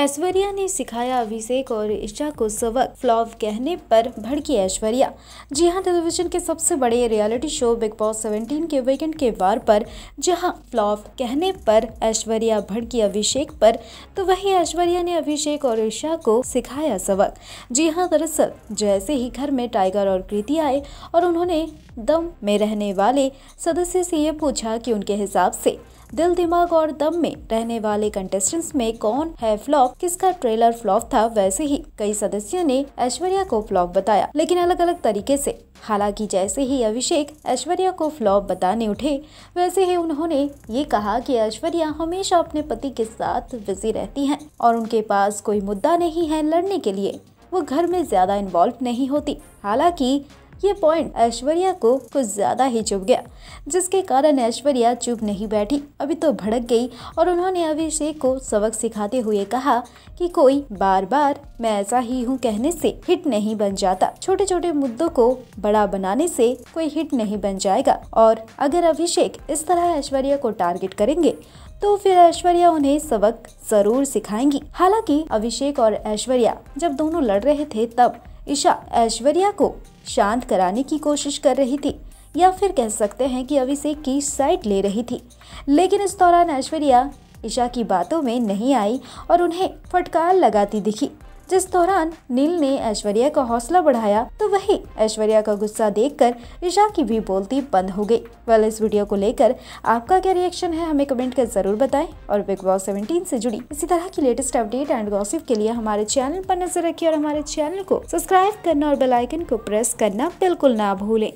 ऐश्वर्या ने सिखाया अभिषेक और ईशा को सबक फ्लॉप कहने पर भड़की ऐश्वर्या जी हाँ टेलीविजन के सबसे बड़े रियलिटी शो बिग बॉस 17 के वीकेंड के वार पर जहाँ फ्लॉप कहने पर ऐश्वर्या भड़की अभिषेक पर तो वही ऐश्वर्या ने अभिषेक और ईशा को सिखाया सबक जी हाँ दरअसल जैसे ही घर में टाइगर और कृति आए और उन्होंने दम में रहने वाले सदस्य से ये पूछा कि उनके हिसाब से दिल दिमाग और दम में रहने वाले कंटेस्टेंट्स में कौन है फ्लॉप किसका ट्रेलर फ्लॉप था वैसे ही कई सदस्यों ने ऐश्वर्या को फ्लॉप बताया लेकिन अलग अलग तरीके से हालांकि जैसे ही अभिषेक ऐश्वर्या को फ्लॉप बताने उठे वैसे ही उन्होंने ये कहा कि ऐश्वर्या हमेशा अपने पति के साथ बिजी रहती हैं और उनके पास कोई मुद्दा नहीं है लड़ने के लिए वो घर में ज़्यादा इन्वॉल्व नहीं होती हालांकि ये पॉइंट ऐश्वर्या को कुछ ज़्यादा ही चुभ गया जिसके कारण ऐश्वर्या चुप नहीं बैठी अभी तो भड़क गई और उन्होंने अभिषेक को सबक सिखाते हुए कहा कि कोई बार बार मैं ऐसा ही हूँ कहने से हिट नहीं बन जाता छोटे छोटे मुद्दों को बड़ा बनाने से कोई हिट नहीं बन जाएगा और अगर अभिषेक इस तरह ऐश्वर्या को टारगेट करेंगे तो फिर ऐश्वर्या उन्हें सबक जरूर सिखाएंगी हालांकि अभिषेक और ऐश्वर्या जब दोनों लड़ रहे थे तब ईशा ऐश्वर्या को शांत कराने की कोशिश कर रही थी या फिर कह सकते हैं कि अभी से की साइड ले रही थी लेकिन इस दौरान ऐश्वर्या ईशा की बातों में नहीं आई और उन्हें फटकार लगाती दिखी जिस दौरान नील ने ऐश्वर्या का हौसला बढ़ाया तो वही ऐश्वर्या का गुस्सा देखकर ईशा की भी बोलती बंद हो गई वेल इस वीडियो को लेकर आपका क्या रिएक्शन है हमें कमेंट कर जरूर बताएं और बिग बॉस सेवेंटीन से जुड़ी इसी तरह की लेटेस्ट अपडेट एंड गॉसिप के लिए हमारे चैनल पर नजर रखिए और हमारे चैनल को सब्सक्राइब करना और बेलाइकन को प्रेस करना बिल्कुल ना भूलें